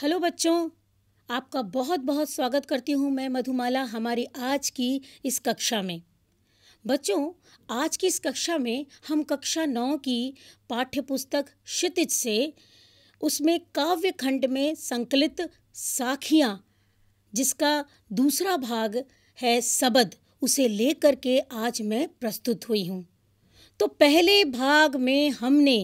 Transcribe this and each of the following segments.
hello बच्चों आपका बहुत बहुत स्वागत करती हूँ मैं मधुमाला हमारी आज की इस कक्षा में बच्चों आज की इस कक्षा में हम कक्षा नौ की पाठ्यपुस्तक क्षितिज से उसमें काव्य खंड में संकलित साखियाँ जिसका दूसरा भाग है सबद उसे लेकर के आज मैं प्रस्तुत हुई हूँ तो पहले भाग में हमने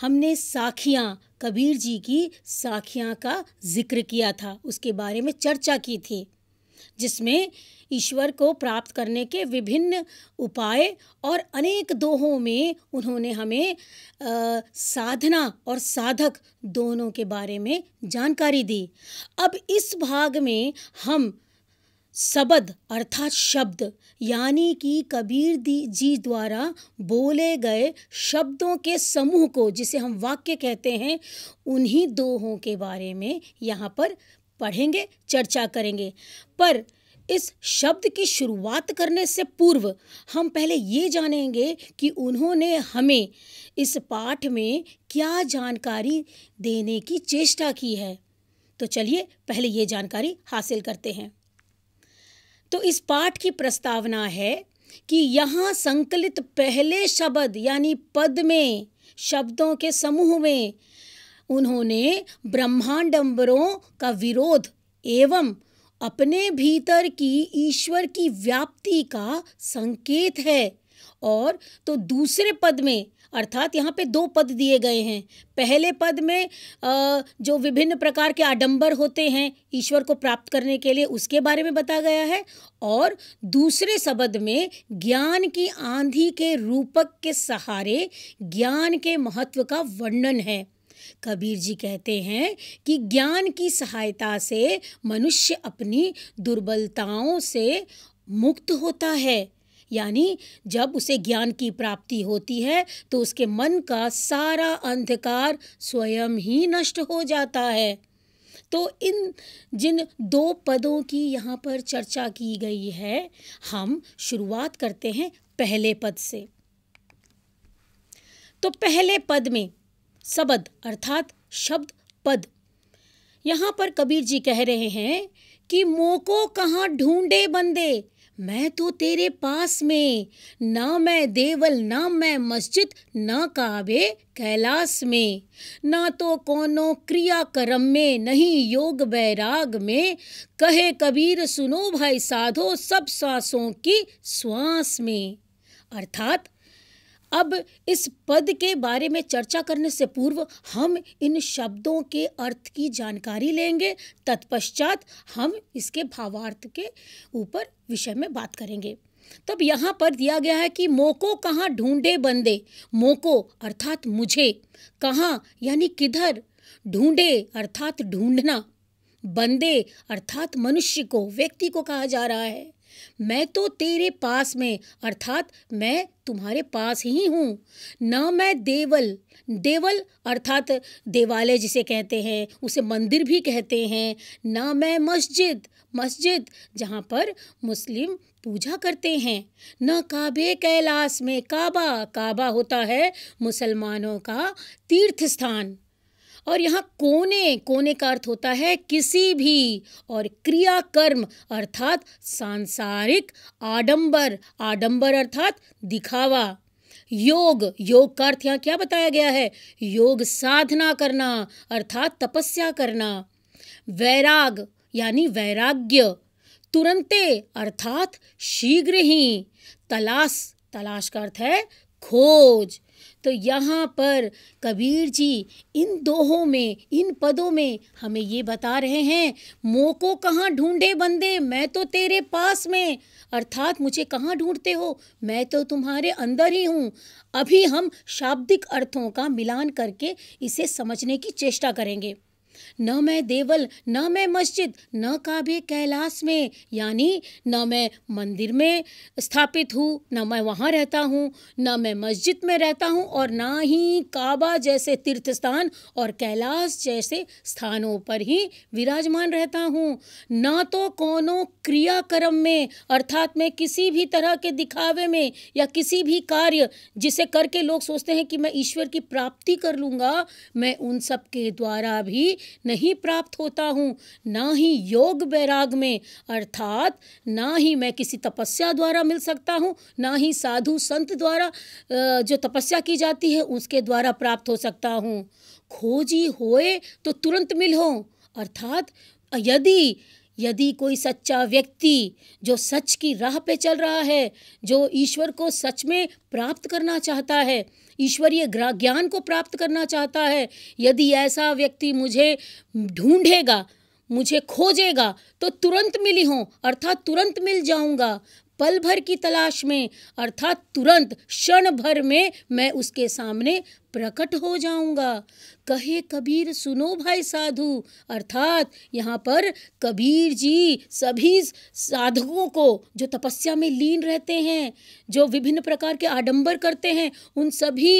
हमने साखियाँ कबीर जी की साखियाँ का जिक्र किया था उसके बारे में चर्चा की थी जिसमें ईश्वर को प्राप्त करने के विभिन्न उपाय और अनेक दोहों में उन्होंने हमें आ, साधना और साधक दोनों के बारे में जानकारी दी अब इस भाग में हम सबद अर्थात शब्द यानी कि कबीर जी द्वारा बोले गए शब्दों के समूह को जिसे हम वाक्य कहते हैं उन्हीं दोहों के बारे में यहाँ पर पढ़ेंगे चर्चा करेंगे पर इस शब्द की शुरुआत करने से पूर्व हम पहले ये जानेंगे कि उन्होंने हमें इस पाठ में क्या जानकारी देने की चेष्टा की है तो चलिए पहले ये जानकारी हासिल करते हैं तो इस पाठ की प्रस्तावना है कि यहाँ संकलित पहले शब्द यानी पद में शब्दों के समूह में उन्होंने ब्रह्मांडम्बरों का विरोध एवं अपने भीतर की ईश्वर की व्याप्ति का संकेत है और तो दूसरे पद में अर्थात यहाँ पे दो पद दिए गए हैं पहले पद में जो विभिन्न प्रकार के आडंबर होते हैं ईश्वर को प्राप्त करने के लिए उसके बारे में बताया गया है और दूसरे शब्द में ज्ञान की आंधी के रूपक के सहारे ज्ञान के महत्व का वर्णन है कबीर जी कहते हैं कि ज्ञान की सहायता से मनुष्य अपनी दुर्बलताओं से मुक्त होता है यानी जब उसे ज्ञान की प्राप्ति होती है तो उसके मन का सारा अंधकार स्वयं ही नष्ट हो जाता है तो इन जिन दो पदों की यहाँ पर चर्चा की गई है हम शुरुआत करते हैं पहले पद से तो पहले पद में सबद अर्थात शब्द पद यहाँ पर कबीर जी कह रहे हैं कि मोको कहाँ ढूंढे बंदे मैं तो तेरे पास में ना मैं देवल ना मैं मस्जिद ना काबे कैलाश में ना तो कोनो क्रिया कर्म में नहीं योग बैराग में कहे कबीर सुनो भाई साधो सब सांसों की श्वास में अर्थात अब इस पद के बारे में चर्चा करने से पूर्व हम इन शब्दों के अर्थ की जानकारी लेंगे तत्पश्चात हम इसके भावार्थ के ऊपर विषय में बात करेंगे तब यहाँ पर दिया गया है कि मोको कहाँ ढूंढे बंदे मोको अर्थात मुझे कहाँ यानी किधर ढूंढे अर्थात ढूंढना बंदे अर्थात मनुष्य को व्यक्ति को कहा जा रहा है मैं तो तेरे पास में अर्थात मैं तुम्हारे पास ही हूँ न मैं देवल देवल अर्थात देवालय जिसे कहते हैं उसे मंदिर भी कहते हैं न मैं मस्जिद मस्जिद जहाँ पर मुस्लिम पूजा करते हैं न काबे कैलाश में काबा काबा होता है मुसलमानों का तीर्थ स्थान और यहाँ कोने कोने का अर्थ होता है किसी भी और क्रिया कर्म अर्थात सांसारिक आडंबर आडंबर अर्थात दिखावा योग योग का अर्थ यहाँ क्या बताया गया है योग साधना करना अर्थात तपस्या करना वैराग यानी वैराग्य तुरंते अर्थात शीघ्र ही तलाश तलाश का अर्थ है खोज तो यहाँ पर कबीर जी इन दोहों में इन पदों में हमें ये बता रहे हैं मोको कहाँ ढूंढे बंदे मैं तो तेरे पास में अर्थात मुझे कहाँ ढूंढते हो मैं तो तुम्हारे अंदर ही हूँ अभी हम शाब्दिक अर्थों का मिलान करके इसे समझने की चेष्टा करेंगे न मैं देवल न मैं मस्जिद न काबे कैलाश में यानी न मैं मंदिर में स्थापित हूँ न मैं वहाँ रहता हूँ न मैं मस्जिद में रहता हूँ और ना ही काबा जैसे तीर्थ स्थान और कैलाश जैसे स्थानों पर ही विराजमान रहता हूँ न तो कोनो क्रियाक्रम में अर्थात मैं किसी भी तरह के दिखावे में या किसी भी कार्य जिसे करके लोग सोचते हैं कि मैं ईश्वर की प्राप्ति कर लूँगा मैं उन सब के द्वारा भी नहीं प्राप्त होता हूँ ना ही योग वैराग में अर्थात ना ही मैं किसी तपस्या द्वारा मिल सकता हूँ ना ही साधु संत द्वारा जो तपस्या की जाती है उसके द्वारा प्राप्त हो सकता हूँ खोजी होए तो तुरंत मिल हो अर्थात यदि यदि कोई सच्चा व्यक्ति जो सच की राह पे चल रहा है जो ईश्वर को सच में प्राप्त करना चाहता है ईश्वरीय ज्ञान को प्राप्त करना चाहता है यदि ऐसा व्यक्ति मुझे ढूंढेगा मुझे खोजेगा तो तुरंत मिली हूँ अर्थात तुरंत मिल जाऊंगा पल भर की तलाश में अर्थात तुरंत क्षण भर में मैं उसके सामने प्रकट हो जाऊंगा कहे कबीर सुनो भाई साधु अर्थात यहाँ पर कबीर जी सभी साधुओं को जो तपस्या में लीन रहते हैं जो विभिन्न प्रकार के आडंबर करते हैं उन सभी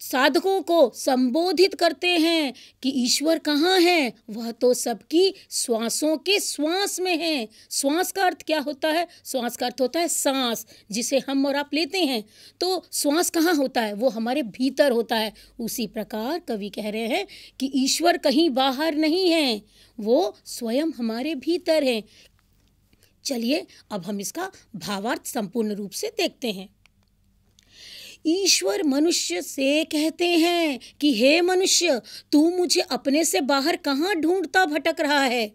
साधकों को संबोधित करते हैं कि ईश्वर कहाँ है वह तो सबकी श्वासों के श्वास में है श्वास का अर्थ क्या होता है श्वास का अर्थ होता है सांस जिसे हम और आप लेते हैं तो श्वास कहाँ होता है वो हमारे भीतर होता है उसी प्रकार कवि कह रहे हैं कि ईश्वर कहीं बाहर नहीं है वो स्वयं हमारे भीतर हैं चलिए अब हम इसका भावार्थ संपूर्ण रूप से देखते हैं ईश्वर मनुष्य से कहते हैं कि हे मनुष्य तू मुझे अपने से बाहर कहाँ ढूंढता भटक रहा है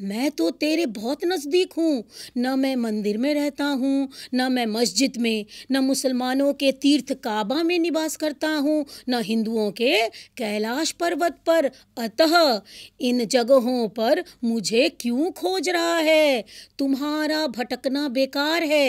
मैं तो तेरे बहुत नज़दीक हूँ न मैं मंदिर में रहता हूँ न मैं मस्जिद में न मुसलमानों के तीर्थ काबा में निवास करता हूँ न हिंदुओं के कैलाश पर्वत पर अतः इन जगहों पर मुझे क्यों खोज रहा है तुम्हारा भटकना बेकार है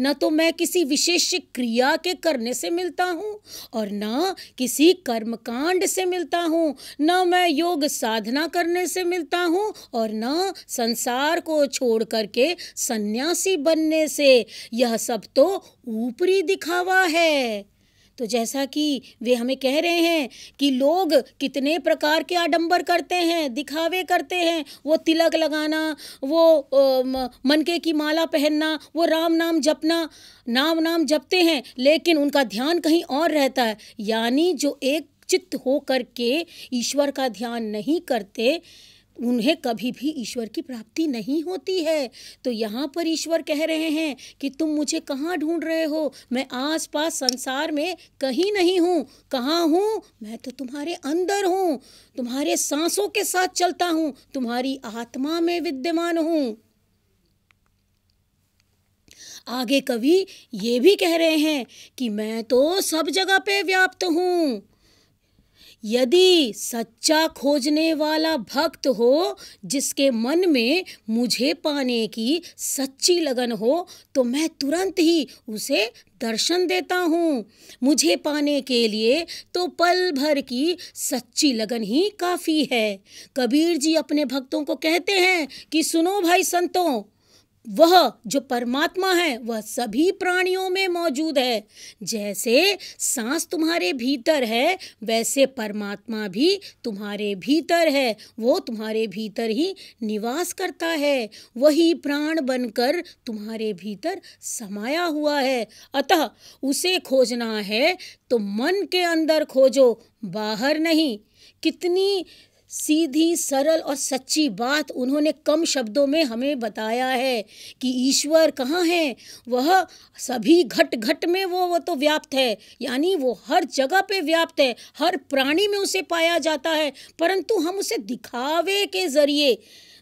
न तो मैं किसी विशेष क्रिया के करने से मिलता हूँ और न किसी कर्मकांड से मिलता हूँ न मैं योग साधना करने से मिलता हूँ और न यहाँ संसार को छोड़ करके सन्यासी बनने से यह सब तो ऊपरी दिखावा है तो जैसा कि वे हमें कह रहे हैं कि लोग कितने प्रकार के आडंबर करते हैं दिखावे करते हैं वो तिलक लगाना वो मनके की माला पहनना वो राम नाम जपना नाम नाम जपते हैं लेकिन उनका ध्यान कहीं और रहता है यानी जो एक चित्त हो करके ईश्वर का ध्यान नहीं करते उन्हें कभी भी ईश्वर की प्राप्ति नहीं होती है तो यहाँ पर ईश्वर कह रहे हैं कि तुम मुझे कहाँ ढूंढ रहे हो मैं आसपास संसार में कहीं नहीं हूँ कहाँ हूँ मैं तो तुम्हारे अंदर हूँ तुम्हारे सांसों के साथ चलता हूँ तुम्हारी आत्मा में विद्यमान हूँ आगे कवि ये भी कह रहे हैं कि मैं तो सब जगह पे व्याप्त हूँ यदि सच्चा खोजने वाला भक्त हो जिसके मन में मुझे पाने की सच्ची लगन हो तो मैं तुरंत ही उसे दर्शन देता हूँ मुझे पाने के लिए तो पल भर की सच्ची लगन ही काफ़ी है कबीर जी अपने भक्तों को कहते हैं कि सुनो भाई संतों वह जो परमात्मा है वह सभी प्राणियों में मौजूद है जैसे सांस तुम्हारे भीतर है वैसे परमात्मा भी तुम्हारे भीतर है वो तुम्हारे भीतर ही निवास करता है वही प्राण बनकर तुम्हारे भीतर समाया हुआ है अतः उसे खोजना है तो मन के अंदर खोजो बाहर नहीं कितनी सीधी सरल और सच्ची बात उन्होंने कम शब्दों में हमें बताया है कि ईश्वर कहाँ है वह सभी घट घट में वो वो तो व्याप्त है यानी वो हर जगह पे व्याप्त है हर प्राणी में उसे पाया जाता है परंतु हम उसे दिखावे के ज़रिए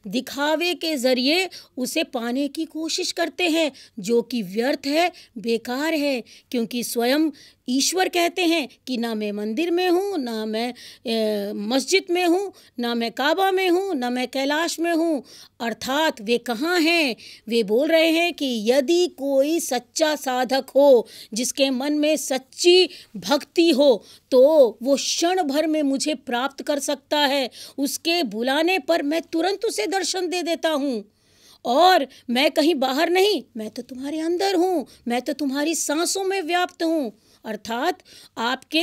दिखावे के ज़रिए उसे पाने की कोशिश करते हैं जो कि व्यर्थ है बेकार है क्योंकि स्वयं ईश्वर कहते हैं कि ना मैं मंदिर में हूँ ना मैं मस्जिद में हूँ ना मैं काबा में हूँ ना मैं कैलाश में हूँ अर्थात वे कहाँ हैं वे बोल रहे हैं कि यदि कोई सच्चा साधक हो जिसके मन में सच्ची भक्ति हो तो वो क्षण भर में मुझे प्राप्त कर सकता है उसके बुलाने पर मैं तुरंत उसे दर्शन दे देता हूँ और मैं कहीं बाहर नहीं मैं तो तुम्हारे अंदर हूँ मैं तो तुम्हारी सांसों में व्याप्त हूँ अर्थात आपके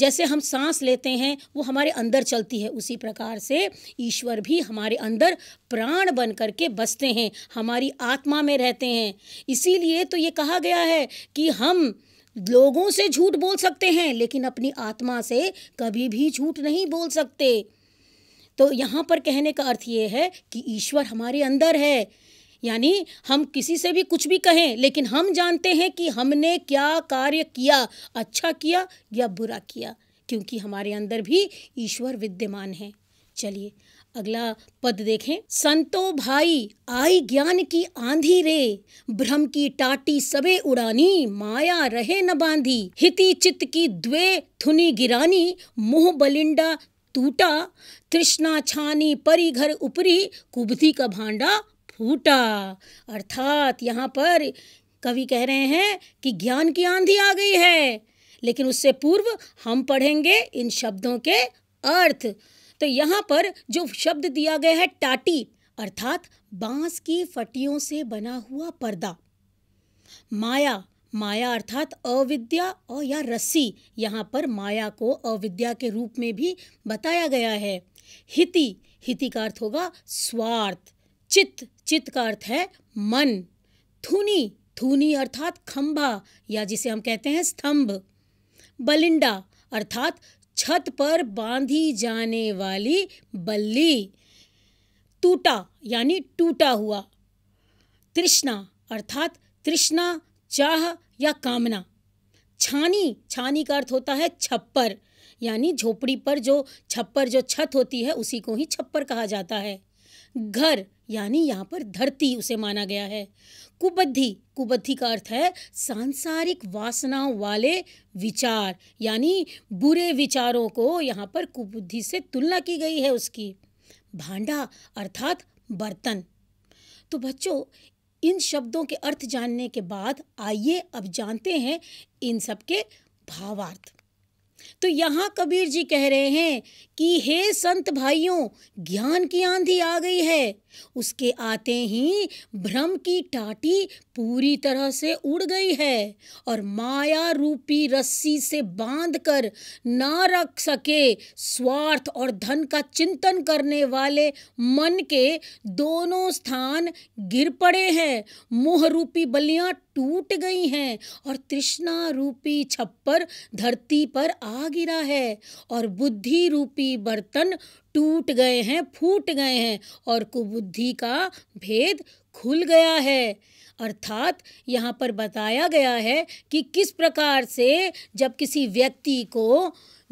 जैसे हम सांस लेते हैं वो हमारे अंदर चलती है उसी प्रकार से ईश्वर भी हमारे अंदर प्राण बन करके बसते हैं हमारी आत्मा में रहते हैं इसीलिए तो ये कहा गया है कि हम लोगों से झूठ बोल सकते हैं लेकिन अपनी आत्मा से कभी भी झूठ नहीं बोल सकते तो यहाँ पर कहने का अर्थ ये है कि ईश्वर हमारे अंदर है यानी हम किसी से भी कुछ भी कहें लेकिन हम जानते हैं कि हमने क्या कार्य किया अच्छा किया या बुरा किया क्योंकि हमारे अंदर भी ईश्वर विद्यमान है चलिए अगला पद देखें संतो भाई आई ज्ञान की आंधी रे भ्रम की टाटी सबे उड़ानी माया रहे न बांधी हिति चित्त की द्वे थुनी गिरानी मुंह बलिंडा टूटा तृष्णा छानी परी घर उपरी कुबधि का भांडा फूटा अर्थात यहाँ पर कवि कह रहे हैं कि ज्ञान की आंधी आ गई है लेकिन उससे पूर्व हम पढ़ेंगे इन शब्दों के अर्थ तो यहाँ पर जो शब्द दिया गया है टाटी अर्थात बांस की फटियों से बना हुआ पर्दा माया माया अर्थात अविद्या और या रस्सी यहाँ पर माया को अविद्या के रूप में भी बताया गया है हिति हिति का अर्थ होगा स्वार्थ चित्त चित्त का अर्थ है मन थूनी थूनी अर्थात खंभा या जिसे हम कहते हैं स्तंभ बलिंडा अर्थात छत पर बांधी जाने वाली बल्ली टूटा यानी टूटा हुआ तृष्णा अर्थात तृष्णा चाह या कामना छानी छानी का अर्थ होता है छप्पर यानी झोपड़ी पर जो छप्पर जो छत होती है उसी को ही छप्पर कहा जाता है घर यानी यहाँ पर धरती उसे माना गया है कुबद्धि कुबद्धि का अर्थ है सांसारिक वासनाओं वाले विचार यानी बुरे विचारों को यहाँ पर कुबुद्धि से तुलना की गई है उसकी भांडा अर्थात बर्तन तो बच्चों इन शब्दों के अर्थ जानने के बाद आइए अब जानते हैं इन सबके भावार्थ तो यहाँ कबीर जी कह रहे हैं कि हे संत भाइयों ज्ञान की आंधी आ गई है उसके आते ही भ्रम की टाटी पूरी तरह से उड़ गई है और माया रूपी रस्सी से बांध कर ना रख सके स्वार्थ और धन का चिंतन करने वाले मन के दोनों स्थान गिर पड़े हैं मोह रूपी बलियां टूट गई हैं और तृष्णा रूपी छप्पर धरती पर आ गिरा है और बुद्धि रूपी बर्तन टूट गए हैं फूट गए हैं और कुबुद्धि का भेद खुल गया है अर्थात यहाँ पर बताया गया है कि किस प्रकार से जब किसी व्यक्ति को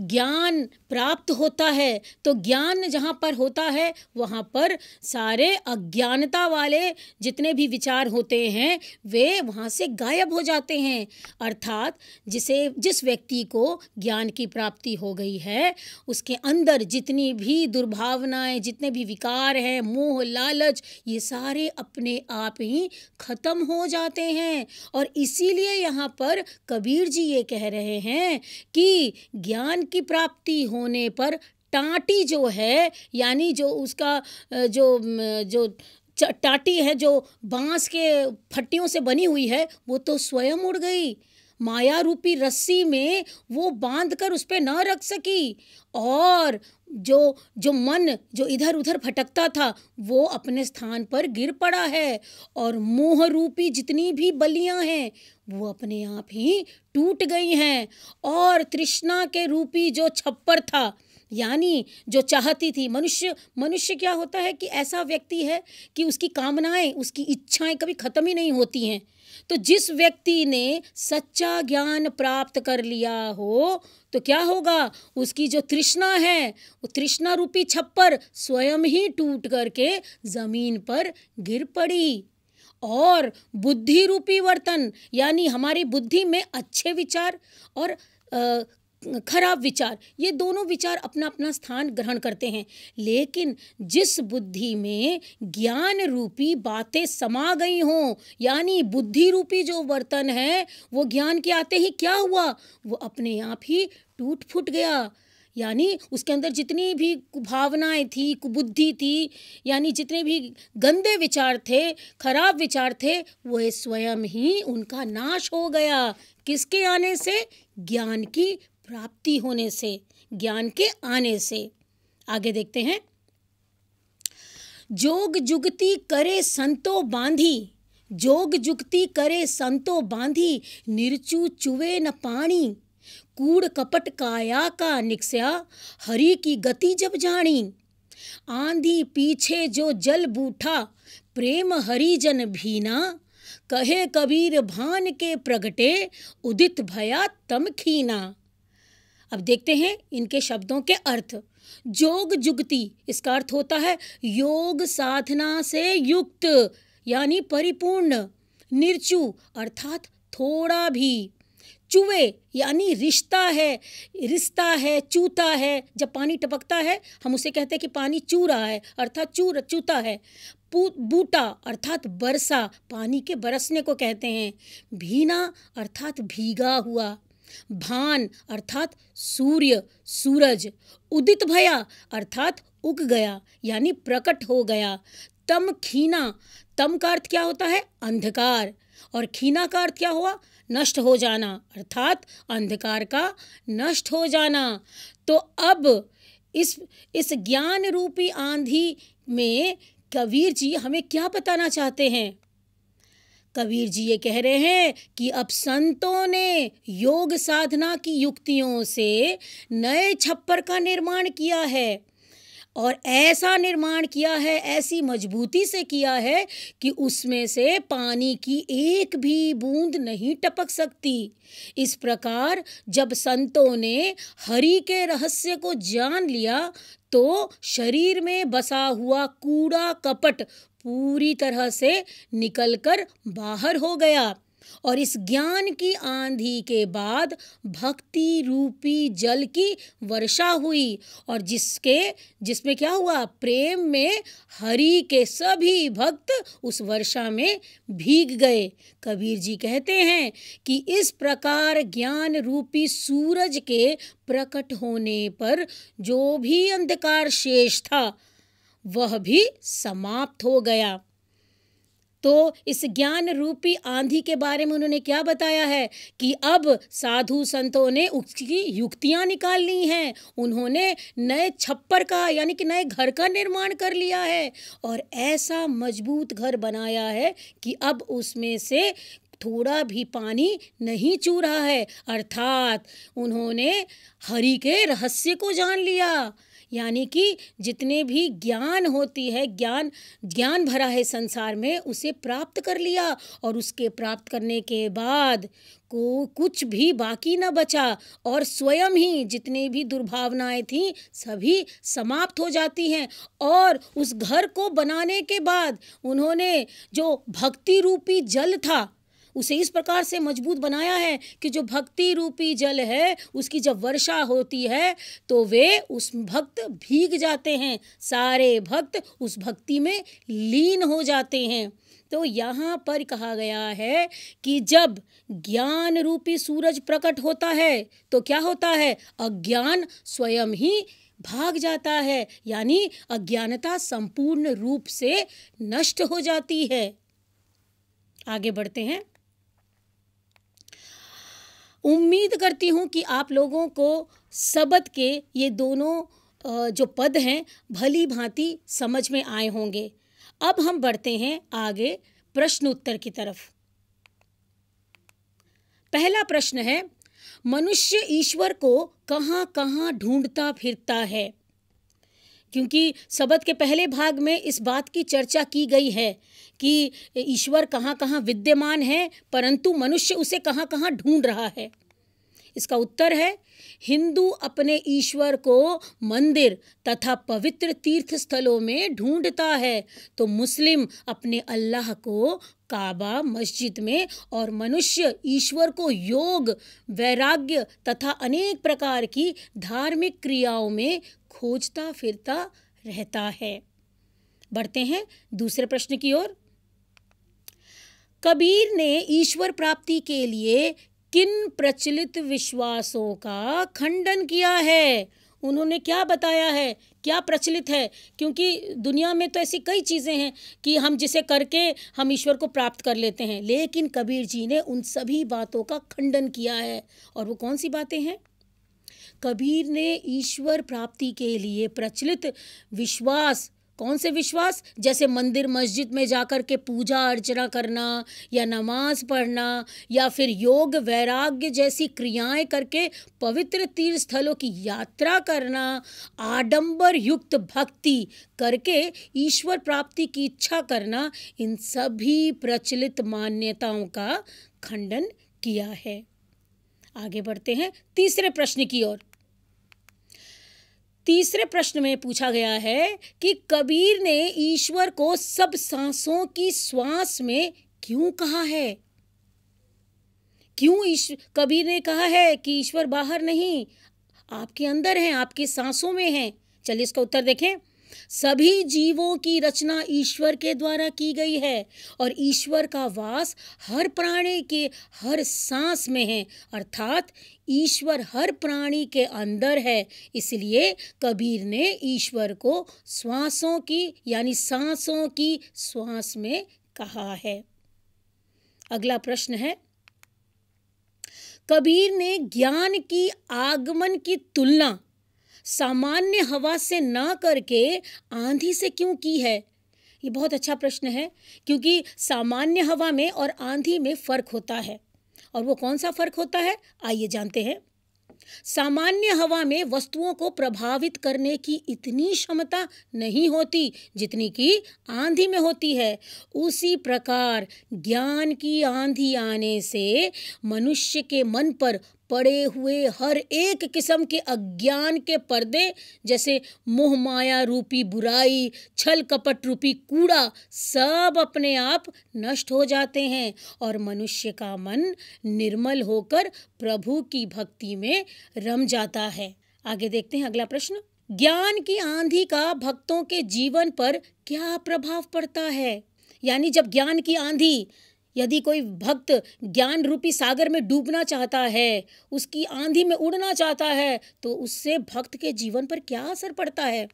ज्ञान प्राप्त होता है तो ज्ञान जहाँ पर होता है वहाँ पर सारे अज्ञानता वाले जितने भी विचार होते हैं वे वहाँ से गायब हो जाते हैं अर्थात जिसे जिस व्यक्ति को ज्ञान की प्राप्ति हो गई है उसके अंदर जितनी भी दुर्भावनाएं जितने भी विकार हैं मोह लालच ये सारे अपने आप ही ख़त्म हो जाते हैं और इसीलिए यहाँ पर कबीर जी ये कह रहे हैं कि ज्ञान की प्राप्ति होने पर टाटी जो है यानी जो उसका जो जो टाटी है जो बांस के फट्टियों से बनी हुई है वो तो स्वयं उड़ गई माया रूपी रस्सी में वो बांध कर उस पर न रख सकी और जो जो मन जो इधर उधर भटकता था वो अपने स्थान पर गिर पड़ा है और मोह रूपी जितनी भी बलियां हैं वो अपने आप ही टूट गई हैं और तृष्णा के रूपी जो छप्पर था यानी जो चाहती थी मनुष्य मनुष्य क्या होता है कि ऐसा व्यक्ति है कि उसकी कामनाएं उसकी इच्छाएं कभी ख़त्म ही नहीं होती हैं तो जिस व्यक्ति ने सच्चा ज्ञान प्राप्त कर लिया हो तो क्या होगा उसकी जो तृष्णा है वो तृष्णा रूपी छप्पर स्वयं ही टूट करके ज़मीन पर गिर पड़ी और बुद्धि रूपी वर्तन यानी हमारी बुद्धि में अच्छे विचार और खराब विचार ये दोनों विचार अपना अपना स्थान ग्रहण करते हैं लेकिन जिस बुद्धि में ज्ञान रूपी बातें समा गई हों यानी बुद्धि रूपी जो बर्तन है वो ज्ञान के आते ही क्या हुआ वो अपने आप ही टूट फूट गया यानी उसके अंदर जितनी भी भावनाएं थी कुबुद्धि थी यानी जितने भी गंदे विचार थे खराब विचार थे वह स्वयं ही उनका नाश हो गया किसके आने से ज्ञान की प्राप्ति होने से ज्ञान के आने से आगे देखते हैं जोग जुगति करे संतो बांधी जोग जुगति करे संतो बांधी निरचू चुवे न पानी कूड़ कपट काया का निकस्या हरि की गति जब जानी आंधी पीछे जो जल बूठा प्रेम हरिजन भीना कहे कबीर भान के प्रगटे उदित भया तम खीना अब देखते हैं इनके शब्दों के अर्थ जोग जुगति इसका अर्थ होता है योग साधना से युक्त यानी परिपूर्ण निर्चु अर्थात थोड़ा भी चुवे यानी रिश्ता है रिश्ता है चूता है जब पानी टपकता है हम उसे कहते हैं कि पानी चू रहा है अर्थात चू चूता है बूटा अर्थात बरसा पानी के बरसने को कहते हैं भीना अर्थात भीगा हुआ भान अर्थात सूर्य सूरज उदित भया अर्थात उग गया यानी प्रकट हो गया तम खीना तम का अर्थ क्या होता है अंधकार और खीना का अर्थ क्या हुआ नष्ट हो जाना अर्थात अंधकार का नष्ट हो जाना तो अब इस इस ज्ञान रूपी आंधी में कबीर जी हमें क्या बताना चाहते हैं कबीर जी ये कह रहे हैं कि अब संतों ने योग साधना की युक्तियों से नए छप्पर का निर्माण किया है और ऐसा निर्माण किया है ऐसी मजबूती से किया है कि उसमें से पानी की एक भी बूंद नहीं टपक सकती इस प्रकार जब संतों ने हरि के रहस्य को जान लिया तो शरीर में बसा हुआ कूड़ा कपट पूरी तरह से निकलकर बाहर हो गया और इस ज्ञान की आंधी के बाद भक्ति रूपी जल की वर्षा हुई और जिसके जिसमें क्या हुआ प्रेम में हरि के सभी भक्त उस वर्षा में भीग गए कबीर जी कहते हैं कि इस प्रकार ज्ञान रूपी सूरज के प्रकट होने पर जो भी अंधकार शेष था वह भी समाप्त हो गया तो इस ज्ञान रूपी आंधी के बारे में उन्होंने क्या बताया है कि अब साधु संतों ने उसकी युक्तियां निकाल ली हैं उन्होंने नए छप्पर का यानी कि नए घर का निर्माण कर लिया है और ऐसा मजबूत घर बनाया है कि अब उसमें से थोड़ा भी पानी नहीं चू रहा है अर्थात उन्होंने हरि के रहस्य को जान लिया यानी कि जितने भी ज्ञान होती है ज्ञान ज्ञान भरा है संसार में उसे प्राप्त कर लिया और उसके प्राप्त करने के बाद को कुछ भी बाकी न बचा और स्वयं ही जितनी भी दुर्भावनाएं थीं सभी समाप्त हो जाती हैं और उस घर को बनाने के बाद उन्होंने जो भक्ति रूपी जल था उसे इस प्रकार से मजबूत बनाया है कि जो भक्ति रूपी जल है उसकी जब वर्षा होती है तो वे उस भक्त भीग जाते हैं सारे भक्त उस भक्ति में लीन हो जाते हैं तो यहाँ पर कहा गया है कि जब ज्ञान रूपी सूरज प्रकट होता है तो क्या होता है अज्ञान स्वयं ही भाग जाता है यानी अज्ञानता संपूर्ण रूप से नष्ट हो जाती है आगे बढ़ते हैं उम्मीद करती हूँ कि आप लोगों को सबद के ये दोनों जो पद हैं भली भांति समझ में आए होंगे अब हम बढ़ते हैं आगे प्रश्न उत्तर की तरफ पहला प्रश्न है मनुष्य ईश्वर को कहाँ कहाँ ढूंढता फिरता है क्योंकि सबद के पहले भाग में इस बात की चर्चा की गई है कि ईश्वर कहाँ कहाँ विद्यमान है परंतु मनुष्य उसे कहाँ कहाँ ढूंढ रहा है इसका उत्तर है हिंदू अपने ईश्वर को मंदिर तथा पवित्र तीर्थ स्थलों में ढूंढता है तो मुस्लिम अपने अल्लाह को काबा मस्जिद में और मनुष्य ईश्वर को योग वैराग्य तथा अनेक प्रकार की धार्मिक क्रियाओं में खोजता फिरता रहता है बढ़ते हैं दूसरे प्रश्न की ओर कबीर ने ईश्वर प्राप्ति के लिए किन प्रचलित विश्वासों का खंडन किया है उन्होंने क्या बताया है क्या प्रचलित है क्योंकि दुनिया में तो ऐसी कई चीज़ें हैं कि हम जिसे करके हम ईश्वर को प्राप्त कर लेते हैं लेकिन कबीर जी ने उन सभी बातों का खंडन किया है और वो कौन सी बातें हैं कबीर ने ईश्वर प्राप्ति के लिए प्रचलित विश्वास कौन से विश्वास जैसे मंदिर मस्जिद में जाकर के पूजा अर्चना करना या नमाज पढ़ना या फिर योग वैराग्य जैसी क्रियाएं करके पवित्र तीर्थ स्थलों की यात्रा करना आडंबर युक्त भक्ति करके ईश्वर प्राप्ति की इच्छा करना इन सभी प्रचलित मान्यताओं का खंडन किया है आगे बढ़ते हैं तीसरे प्रश्न की ओर तीसरे प्रश्न में पूछा गया है कि कबीर ने ईश्वर को सब सांसों की श्वास में क्यों कहा है क्यों ईश्वर कबीर ने कहा है कि ईश्वर बाहर नहीं आपके अंदर है आपकी सांसों में है चलिए इसका उत्तर देखें सभी जीवों की रचना ईश्वर के द्वारा की गई है और ईश्वर का वास हर प्राणी के हर सांस में है अर्थात ईश्वर हर प्राणी के अंदर है इसलिए कबीर ने ईश्वर को श्वासों की यानी सांसों की श्वास में कहा है अगला प्रश्न है कबीर ने ज्ञान की आगमन की तुलना सामान्य हवा से ना करके आंधी से क्यों की है ये बहुत अच्छा प्रश्न है क्योंकि सामान्य हवा में और आंधी में फ़र्क होता है और वो कौन सा फ़र्क होता है आइए जानते हैं सामान्य हवा में वस्तुओं को प्रभावित करने की इतनी क्षमता नहीं होती जितनी कि आंधी में होती है उसी प्रकार ज्ञान की आंधी आने से मनुष्य के मन पर पड़े हुए हर एक किस्म के अज्ञान के पर्दे जैसे मोह माया रूपी बुराई छल कपट रूपी कूड़ा सब अपने आप नष्ट हो जाते हैं और मनुष्य का मन निर्मल होकर प्रभु की भक्ति में रम जाता है आगे देखते हैं अगला प्रश्न ज्ञान की आंधी का भक्तों के जीवन पर क्या प्रभाव पड़ता है यानी जब ज्ञान की आंधी यदि कोई भक्त ज्ञान रूपी सागर में डूबना चाहता है उसकी आंधी में उड़ना चाहता है तो उससे भक्त के जीवन पर क्या असर पड़ता है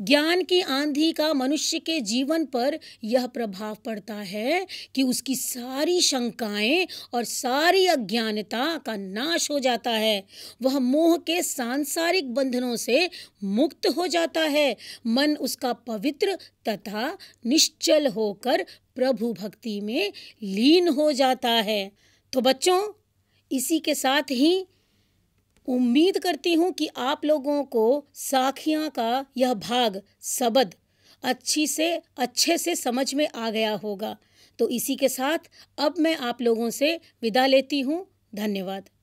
ज्ञान की आंधी का मनुष्य के जीवन पर यह प्रभाव पड़ता है कि उसकी सारी शंकाएं और सारी अज्ञानता का नाश हो जाता है वह मोह के सांसारिक बंधनों से मुक्त हो जाता है मन उसका पवित्र तथा निश्चल होकर प्रभु भक्ति में लीन हो जाता है तो बच्चों इसी के साथ ही उम्मीद करती हूँ कि आप लोगों को साखियाँ का यह भाग सबद अच्छी से अच्छे से समझ में आ गया होगा तो इसी के साथ अब मैं आप लोगों से विदा लेती हूँ धन्यवाद